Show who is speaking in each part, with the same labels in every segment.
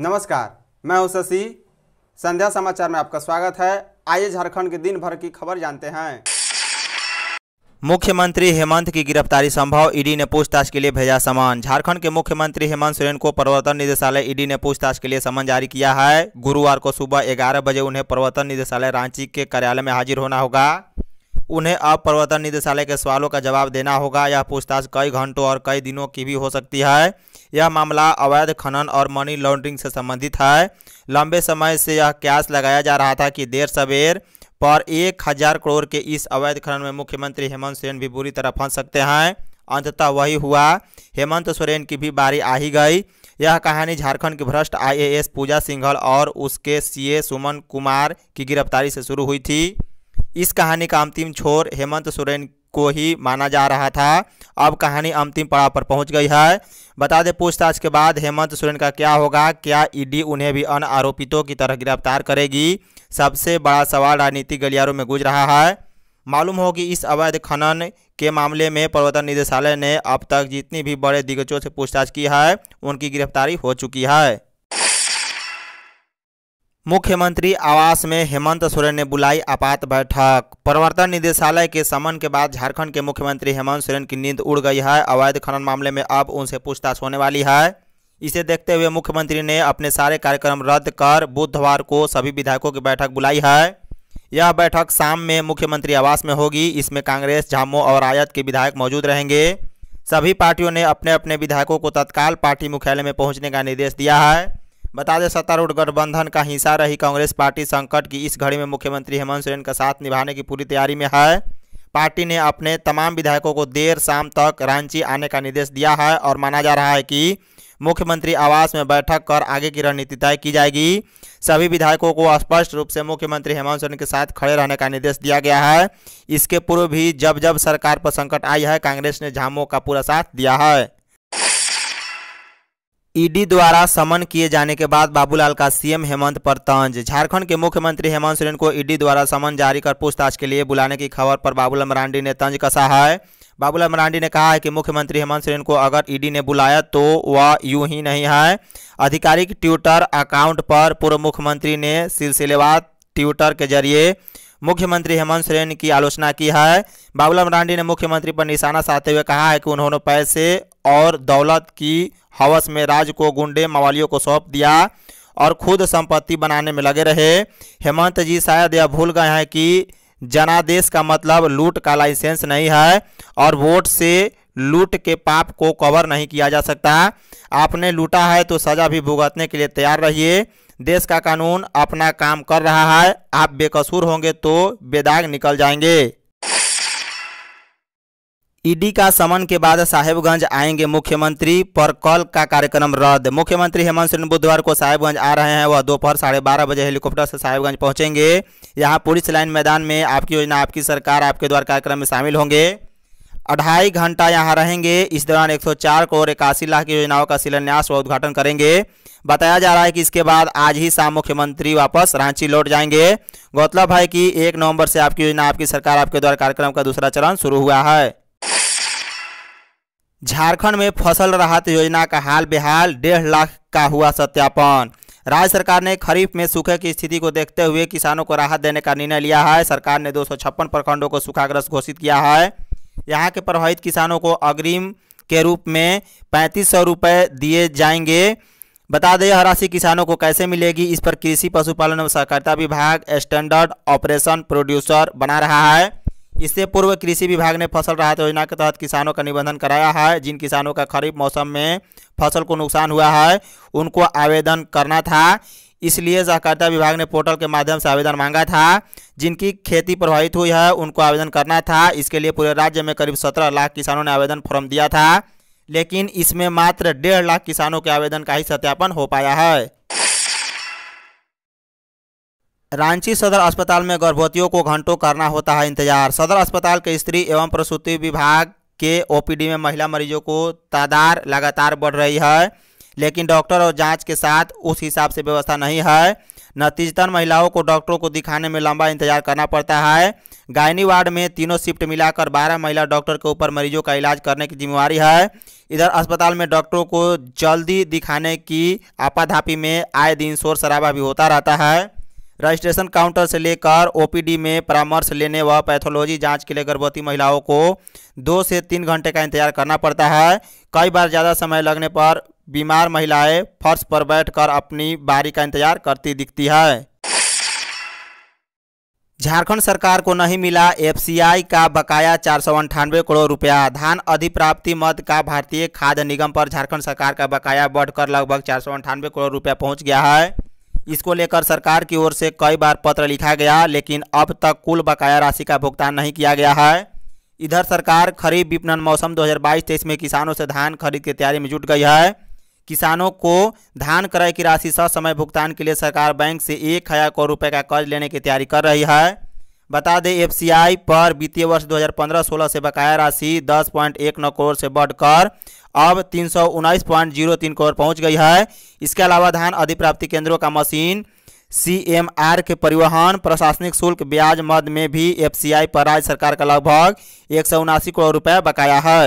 Speaker 1: नमस्कार मैं हूं शशि संध्या समाचार में आपका स्वागत है आइए झारखंड के दिन भर की खबर जानते हैं मुख्यमंत्री हेमंत की गिरफ्तारी संभव ईडी ने पूछताछ के लिए भेजा समन झारखंड के मुख्यमंत्री हेमंत सोरेन को प्रवर्तन निदेशालय ईडी ने पूछताछ के लिए समन जारी किया है गुरुवार को सुबह ग्यारह बजे उन्हें प्रवर्तन निदेशालय रांची के कार्यालय में हाजिर होना होगा उन्हें अब प्रवर्तन निदेशालय के सवालों का जवाब देना होगा यह पूछताछ कई घंटों और कई दिनों की भी हो सकती है यह मामला अवैध खनन और मनी लॉन्ड्रिंग से संबंधित है लंबे समय से यह क्यास लगाया जा रहा था कि देर सवेर पर एक हज़ार करोड़ के इस अवैध खनन में मुख्यमंत्री हेमंत सोरेन भी बुरी तरह फंस सकते हैं अंततः वही हुआ हेमंत सोरेन की भी बारी आ ही गई यह कहानी झारखंड की भ्रष्ट आईएएस पूजा सिंघल और उसके सीए सुमन कुमार की गिरफ्तारी से शुरू हुई थी इस कहानी का अंतिम छोर हेमंत सोरेन को ही माना जा रहा था अब कहानी अंतिम पड़ाव पर पहुंच गई है बता दें पूछताछ के बाद हेमंत सोरेन का क्या होगा क्या ईडी उन्हें भी अन्य आरोपितों की तरह गिरफ्तार करेगी सबसे बड़ा सवाल राजनीतिक गलियारों में गुज रहा है मालूम हो कि इस अवैध खनन के मामले में प्रवर्तन निदेशालय ने अब तक जितनी भी बड़े दिग्गजों से पूछताछ की है उनकी गिरफ्तारी हो चुकी है मुख्यमंत्री आवास में हेमंत सोरेन ने बुलाई आपात बैठक प्रवर्तन निदेशालय के समन के बाद झारखंड के मुख्यमंत्री हेमंत सोरेन की नींद उड़ गई है अवैध खनन मामले में अब उनसे पूछताछ होने वाली है इसे देखते हुए मुख्यमंत्री ने अपने सारे कार्यक्रम रद्द कर बुधवार को सभी विधायकों की बैठक बुलाई है यह बैठक शाम में मुख्यमंत्री आवास में होगी इसमें कांग्रेस झामो और आयत के विधायक मौजूद रहेंगे सभी पार्टियों ने अपने अपने विधायकों को तत्काल पार्टी मुख्यालय में पहुंचने का निर्देश दिया है बता दें सत्तारूढ़ गठबंधन का हिस्सा रही कांग्रेस पार्टी संकट की इस घड़ी में मुख्यमंत्री हेमंत सोरेन का साथ निभाने की पूरी तैयारी में है पार्टी ने अपने तमाम विधायकों को देर शाम तक रांची आने का निर्देश दिया है और माना जा रहा है कि मुख्यमंत्री आवास में बैठक कर आगे की रणनीति तय की जाएगी सभी विधायकों को स्पष्ट रूप से मुख्यमंत्री हेमंत सोरेन के साथ खड़े रहने का निर्देश दिया गया है इसके पूर्व भी जब जब सरकार पर संकट आई है कांग्रेस ने झामों का पूरा साथ दिया है ईडी द्वारा समन किए जाने के बाद बाबूलाल का सीएम हेमंत पर तंज झारखंड के मुख्यमंत्री हेमंत सोरेन को ईडी द्वारा समन जारी कर पूछताछ के लिए बुलाने की खबर पर बाबूलाल मरांडी ने तंज कसा है बाबूलाल मरांडी ने कहा है कि मुख्यमंत्री हेमंत सोरेन को अगर ईडी ने बुलाया तो वह यूं ही नहीं है आधिकारिक ट्विटर अकाउंट पर पूर्व मुख्यमंत्री ने सिलसिलेवार ट्विटर के जरिए मुख्यमंत्री हेमंत सोरेन की आलोचना की है बाबूलाल मरांडी ने मुख्यमंत्री पर निशाना साधते हुए कहा है कि उन्होंने पैसे और दौलत की हवस में राज्य को गुंडे मवालियों को सौंप दिया और खुद संपत्ति बनाने में लगे रहे हेमंत जी शायद यह भूल गए हैं कि जनादेश का मतलब लूट का लाइसेंस नहीं है और वोट से लूट के पाप को कवर नहीं किया जा सकता आपने लूटा है तो सजा भी भुगतने के लिए तैयार रहिए देश का कानून अपना काम कर रहा है आप बेकसूर होंगे तो बेदाग निकल जाएंगे ईडी का समन के बाद साहेबगंज आएंगे मुख्यमंत्री पर कल का कार्यक्रम रद्द मुख्यमंत्री हेमंत सोरेन बुधवार को साहेबगंज आ रहे हैं वह दोपहर साढ़े बारह बजे हेलीकॉप्टर से साहेबगंज पहुंचेंगे यहां पुलिस लाइन मैदान में आपकी योजना आपकी सरकार आपके द्वारा कार्यक्रम में शामिल होंगे अढ़ाई घंटा यहाँ रहेंगे इस दौरान 104 करोड़ इक्यासी लाख की योजनाओं का शिलान्यास व उद्घाटन करेंगे बताया जा रहा है कि इसके बाद आज ही शाम मुख्यमंत्री वापस रांची लौट जाएंगे गौरतलब है कि एक नवंबर से आपकी योजना आपकी सरकार आपके द्वारा कार्यक्रम का दूसरा चरण शुरू हुआ है झारखंड में फसल राहत योजना का हाल बेहाल डेढ़ लाख का हुआ सत्यापन राज्य सरकार ने खरीफ में सूखे की स्थिति को देखते हुए किसानों को राहत देने का निर्णय लिया है सरकार ने दो प्रखंडों को सूखाग्रस्त घोषित किया है यहाँ के प्रभावित किसानों को अग्रिम के रूप में पैंतीस सौ रुपये दिए जाएंगे बता दें यह राशि किसानों को कैसे मिलेगी इस पर कृषि पशुपालन एवं सहकारिता विभाग स्टैंडर्ड ऑपरेशन प्रोड्यूसर बना रहा है इससे पूर्व कृषि विभाग ने फसल राहत योजना के तहत किसानों का निबंधन कराया है जिन किसानों का खरीफ मौसम में फसल को नुकसान हुआ है उनको आवेदन करना था इसलिए सहकारिता विभाग ने पोर्टल के माध्यम से आवेदन मांगा था जिनकी खेती प्रभावित हुई है उनको आवेदन करना था इसके लिए पूरे राज्य में करीब सत्रह लाख किसानों ने आवेदन फॉर्म दिया था लेकिन इसमें मात्र डेढ़ लाख किसानों के आवेदन का ही सत्यापन हो पाया है रांची सदर अस्पताल में गर्भवतियों को घंटों करना होता है इंतजार सदर अस्पताल के स्त्री एवं प्रसूति विभाग के ओपीडी में महिला मरीजों को तादार लगातार बढ़ रही है लेकिन डॉक्टर और जांच के साथ उस हिसाब से व्यवस्था नहीं है नतीजतन महिलाओं को डॉक्टरों को दिखाने में लंबा इंतजार करना पड़ता है गायनी वार्ड में तीनों शिफ्ट मिलाकर बारह महिला डॉक्टर के ऊपर मरीजों का इलाज करने की जिम्मेवारी है इधर अस्पताल में डॉक्टरों को जल्दी दिखाने की आपाधापी में आए दिन शोर शराबा भी होता रहता है रजिस्ट्रेशन काउंटर से लेकर ओपीडी में परामर्श लेने व पैथोलॉजी जांच के लिए गर्भवती महिलाओं को दो से तीन घंटे का इंतजार करना पड़ता है कई बार ज़्यादा समय लगने पर बीमार महिलाएं फर्श पर बैठकर अपनी बारी का इंतजार करती दिखती है झारखंड सरकार को नहीं मिला एफसीआई का बकाया चार सौ अंठानवे करोड़ रुपया धान अधिप्राप्ति मद का भारतीय खाद्य निगम पर झारखंड सरकार का बकाया बढ़कर लगभग चार सौ अंठानवे करोड़ रुपया पहुंच गया है इसको लेकर सरकार की ओर से कई बार पत्र लिखा गया लेकिन अब तक कुल बकाया राशि का भुगतान नहीं किया गया है इधर सरकार खरीफ विपणन मौसम 2022-23 में किसानों से धान खरीद की तैयारी में जुट गई है किसानों को धान क्रय की राशि ससमय भुगतान के लिए सरकार बैंक से एक हजार करोड़ रुपये का कर्ज लेने की तैयारी कर रही है बता दें एफसीआई पर वित्तीय वर्ष 2015-16 से बकाया राशि 10.19 करोड़ से बढ़कर अब तीन करोड़ पहुंच गई है इसके अलावा धान अधिप्राप्ति केंद्रों का मशीन सीएमआर के परिवहन प्रशासनिक शुल्क ब्याज मद में भी एफसीआई पर राज्य सरकार का लगभग एक करोड़ रुपये बकाया है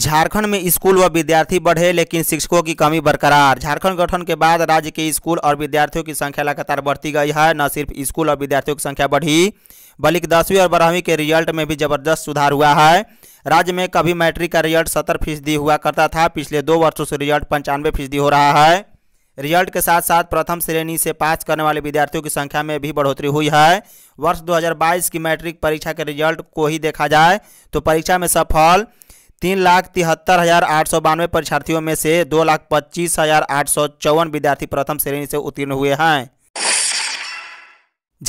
Speaker 1: झारखंड में स्कूल व विद्यार्थी बढ़े लेकिन शिक्षकों की कमी बरकरार झारखंड गठन के बाद राज्य के स्कूल और विद्यार्थियों की संख्या लगातार बढ़ती गई है न सिर्फ स्कूल और विद्यार्थियों की संख्या बढ़ी बल्कि दसवीं और बारहवीं के रिजल्ट में भी जबरदस्त सुधार हुआ है राज्य में कभी मैट्रिक का रिजल्ट सत्तर फीसदी हुआ करता था पिछले दो वर्षों से रिजल्ट पंचानवे फीसदी हो रहा है रिजल्ट के साथ साथ प्रथम श्रेणी से पास करने वाले विद्यार्थियों की संख्या में भी बढ़ोतरी हुई है वर्ष 2022 की मैट्रिक परीक्षा के रिजल्ट को ही देखा जाए तो परीक्षा में सफल तीन लाख तिहत्तर हजार आठ सौ बानवे परीक्षार्थियों में से दो लाख पच्चीस हजार आठ सौ चौवन विद्यार्थी प्रथम श्रेणी से उत्तीर्ण हुए हैं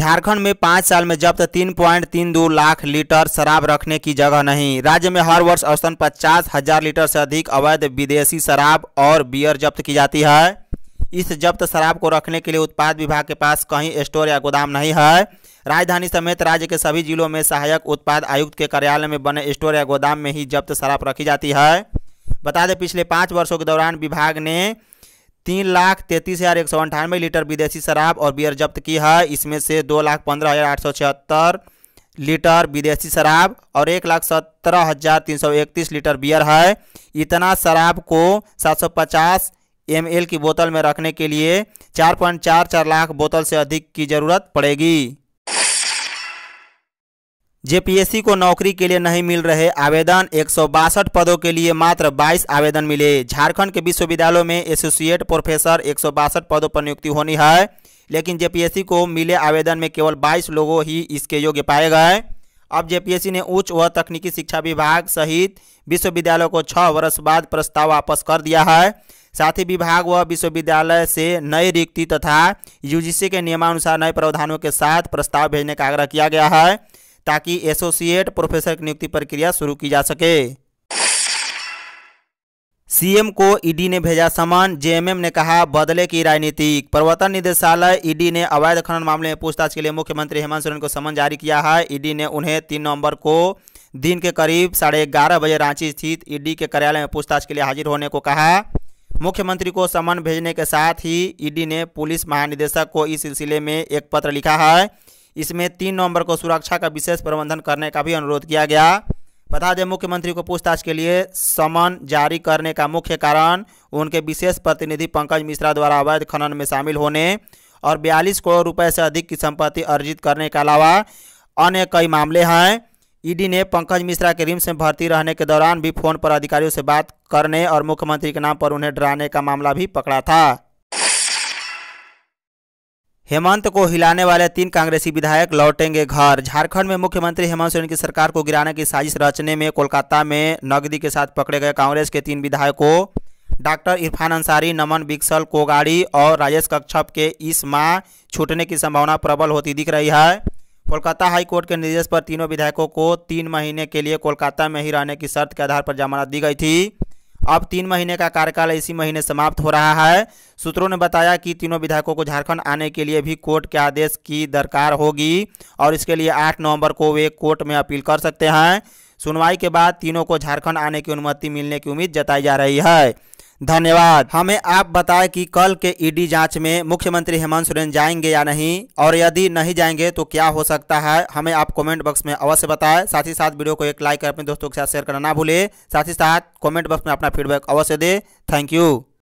Speaker 1: झारखंड में पाँच साल में जब्त तीन पॉइंट तीन दो लाख लीटर शराब रखने की जगह नहीं राज्य में हर वर्ष औसतन पचास हजार लीटर से अधिक अवैध विदेशी शराब और बियर जब्त की जाती है इस जब्त शराब को रखने के लिए उत्पाद विभाग के पास कहीं स्टोर या गोदाम नहीं है राजधानी समेत राज्य के सभी जिलों में सहायक उत्पाद आयुक्त के कार्यालय में बने स्टोर या गोदाम में ही जब्त शराब रखी जाती है बता दें पिछले पाँच वर्षों के दौरान विभाग ने तीन लाख तैंतीस हज़ार एक सौ अंठानवे लीटर विदेशी शराब और बियर जब्त की है इसमें से दो लाख पंद्रह हज़ार आठ सौ छिहत्तर लीटर विदेशी शराब और एक लाख सत्रह हज़ार तीन सौ इकतीस लीटर बियर है इतना शराब को सात सौ पचास एम की बोतल में रखने के लिए चार पॉइंट चार चार लाख बोतल से अधिक की जरूरत पड़ेगी जेपीएससी को नौकरी के लिए नहीं मिल रहे आवेदन एक पदों के लिए मात्र 22 आवेदन मिले झारखंड के विश्वविद्यालयों में एसोसिएट प्रोफेसर एक पदों पर नियुक्ति होनी है लेकिन जेपीएससी को मिले आवेदन में केवल 22 लोगों ही इसके योग्य पाए गए अब जेपीएससी ने उच्च व तकनीकी शिक्षा विभाग सहित विश्वविद्यालयों को छः वर्ष बाद प्रस्ताव वापस कर दिया है साथ ही विभाग व विश्वविद्यालय से नए रिक्ति तथा यूजीसी के नियमानुसार नए प्रावधानों के साथ प्रस्ताव भेजने का आग्रह किया गया है ताकि एसोसिएट प्रोफेसर की नियुक्ति प्रक्रिया शुरू की जा सके सीएम को ईडी e ने भेजा समन जेएमएम ने कहा बदले की राजनीति प्रवर्तन निदेशालय ईडी e ने अवैध खनन मामले में पूछताछ के लिए मुख्यमंत्री हेमंत सोरेन को समन जारी किया है ईडी e ने उन्हें तीन नवंबर को दिन के करीब साढ़े ग्यारह बजे रांची स्थित ईडी के कार्यालय में पूछताछ के लिए हाजिर होने को कहा मुख्यमंत्री को समन भेजने के साथ ही ईडी ने पुलिस महानिदेशक को इस सिलसिले में एक पत्र लिखा है इसमें तीन नवंबर को सुरक्षा का विशेष प्रबंधन करने का भी अनुरोध किया गया बता दें मुख्यमंत्री को पूछताछ के लिए समन जारी करने का मुख्य कारण उनके विशेष प्रतिनिधि पंकज मिश्रा द्वारा अवैध खनन में शामिल होने और बयालीस करोड़ रुपए से अधिक की संपत्ति अर्जित करने के अलावा अन्य कई मामले हैं ईडी ने पंकज मिश्रा के रिम्स में भर्ती रहने के दौरान भी फोन पर अधिकारियों से बात करने और मुख्यमंत्री के नाम पर उन्हें डराने का मामला भी पकड़ा था हेमंत को हिलाने वाले तीन कांग्रेसी विधायक लौटेंगे घर झारखंड में मुख्यमंत्री हेमंत सोरेन की सरकार को गिराने की साजिश रचने में कोलकाता में नकदी के साथ पकड़े गए कांग्रेस के तीन विधायकों डॉक्टर इरफान अंसारी नमन बिक्सल कोगाड़ी और राजेश कक्षप के इस माह छूटने की संभावना प्रबल होती दिख रही है कोलकाता हाई कोर्ट के निर्देश पर तीनों विधायकों को तीन महीने के लिए कोलकाता में ही रहने की शर्त के आधार पर जमानत दी गई थी अब तीन महीने का कार्यकाल इसी महीने समाप्त हो रहा है सूत्रों ने बताया कि तीनों विधायकों को झारखंड आने के लिए भी कोर्ट के आदेश की दरकार होगी और इसके लिए 8 नवंबर को वे कोर्ट में अपील कर सकते हैं सुनवाई के बाद तीनों को झारखंड आने की अनुमति मिलने की उम्मीद जताई जा रही है धन्यवाद हमें आप बताएं कि कल के ईडी जांच में मुख्यमंत्री हेमंत सोरेन जाएंगे या नहीं और यदि नहीं जाएंगे तो क्या हो सकता है हमें आप कमेंट बॉक्स में अवश्य बताएं साथ ही साथ वीडियो को एक लाइक कर अपने दोस्तों के साथ शेयर करना ना भूले साथ ही साथ कमेंट बॉक्स में अपना फीडबैक अवश्य दे थैंक यू